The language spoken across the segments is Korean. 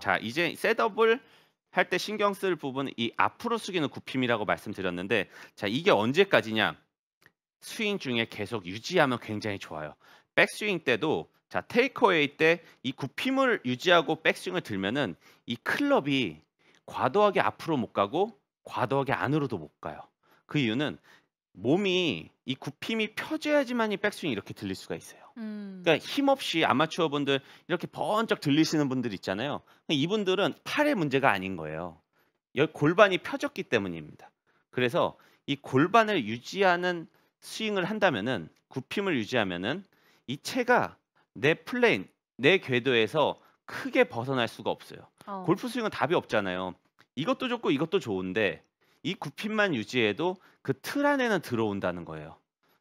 자 이제 셋업을 할 때 신경 쓸부분이 앞으로 숙이는 굽힘이라고 말씀드렸는데 자 이게 언제까지냐 스윙 중에 계속 유지하면 굉장히 좋아요 백스윙 때도 자 테이크어웨이 때 이 굽힘을 유지하고 백스윙을 들면은 이 클럽이 과도하게 앞으로 못 가고 과도하게 안으로도 못 가요 그 이유는 몸이 이 굽힘이 펴져야지만 이 백스윙 이렇게 들릴 수가 있어요. 음. 그러니까 힘없이 아마추어 분들 이렇게 번쩍 들리시는 분들 있잖아요. 이분들은 팔의 문제가 아닌 거예요. 골반이 펴졌기 때문입니다. 그래서 이 골반을 유지하는 스윙을 한다면은 굽힘을 유지하면은 이 체가 내 플레인, 내 궤도에서 크게 벗어날 수가 없어요. 어. 골프 스윙은 답이 없잖아요. 이것도 좋고 이것도 좋은데 이 굽힘만 유지해도 그 틀 안에는 들어온다는 거예요.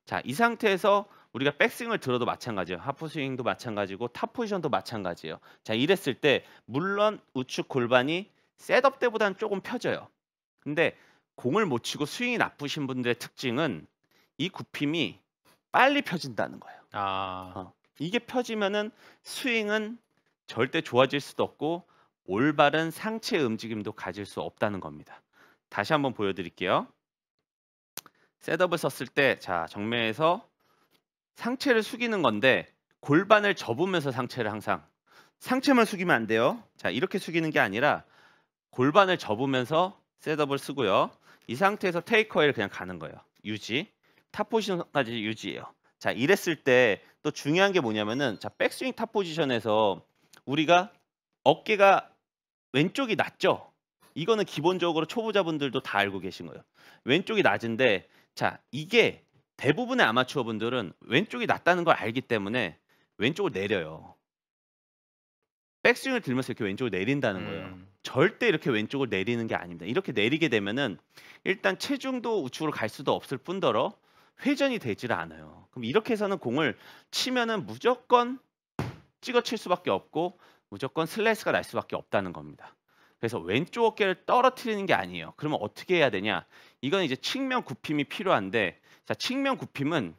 자, 이 상태에서 우리가 백스윙을 들어도 마찬가지예요. 하프스윙도 마찬가지고 탑 포지션도 마찬가지예요. 자, 이랬을 때 물론 우측 골반이 셋업 때보다는 조금 펴져요. 근데 공을 못 치고 스윙이 나쁘신 분들의 특징은 이 굽힘이 빨리 펴진다는 거예요. 아... 어. 이게 펴지면은 스윙은 절대 좋아질 수도 없고 올바른 상체 움직임도 가질 수 없다는 겁니다. 다시 한번 보여드릴게요. 셋업을 썼을 때자 정면에서 상체를 숙이는 건데 골반을 접으면서 상체를 항상 상체만 숙이면 안 돼요. 자 이렇게 숙이는 게 아니라 골반을 접으면서 셋업을 쓰고요. 이 상태에서 테이커웨이를 그냥 가는 거예요. 유지. 탑 포지션까지 유지해요. 자 이랬을 때 또 중요한 게 뭐냐면은 자 백스윙 탑 포지션에서 우리가 어깨가 왼쪽이 낮죠. 이거는 기본적으로 초보자분들도 다 알고 계신 거예요. 왼쪽이 낮은데 자 이게 대부분의 아마추어분들은 왼쪽이 낮다는 걸 알기 때문에 왼쪽을 내려요. 백스윙을 들면서 이렇게 왼쪽을 내린다는 거예요. 음. 절대 이렇게 왼쪽을 내리는 게 아닙니다. 이렇게 내리게 되면은 일단 체중도 우측으로 갈 수도 없을 뿐더러 회전이 되질 않아요. 그럼 이렇게 해서는 공을 치면은 무조건 찍어칠 수밖에 없고 무조건 슬라이스가 날 수밖에 없다는 겁니다. 그래서 왼쪽 어깨를 떨어뜨리는 게 아니에요. 그러면 어떻게 해야 되냐? 이건 이제 측면 굽힘이 필요한데 자, 측면 굽힘은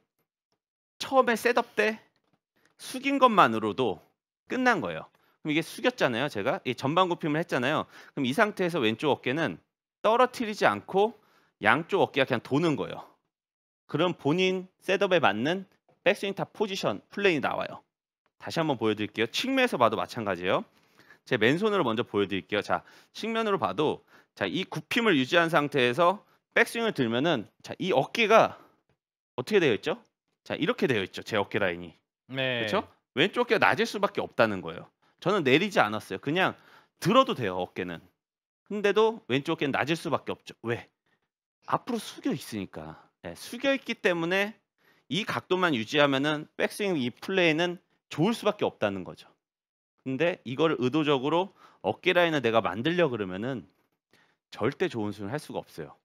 처음에 셋업 때 숙인 것만으로도 끝난 거예요. 그럼 이게 숙였잖아요. 제가 이 전방 굽힘을 했잖아요. 그럼 이 상태에서 왼쪽 어깨는 떨어뜨리지 않고 양쪽 어깨가 그냥 도는 거예요. 그럼 본인 셋업에 맞는 백스윙 탑 포지션 플레이 나와요. 다시 한번 보여드릴게요. 측면에서 봐도 마찬가지예요. 제 맨손으로 먼저 보여드릴게요. 자, 측면으로 봐도 자, 이 굽힘을 유지한 상태에서 백스윙을 들면은 자, 이 어깨가 어떻게 되어 있죠? 자, 이렇게 되어 있죠. 제 어깨 라인이. 네. 그렇죠? 왼쪽 어깨가 낮을 수밖에 없다는 거예요. 저는 내리지 않았어요. 그냥 들어도 돼요, 어깨는. 근데도 왼쪽 어깨는 낮을 수밖에 없죠. 왜? 앞으로 숙여 있으니까. 네, 숙여 있기 때문에 이 각도만 유지하면은 백스윙 이 플레이는 좋을 수밖에 없다는 거죠. 근데 이걸 의도적으로 어깨 라인을 내가 만들려 그러면은 절대 좋은 수윙을할 수가 없어요.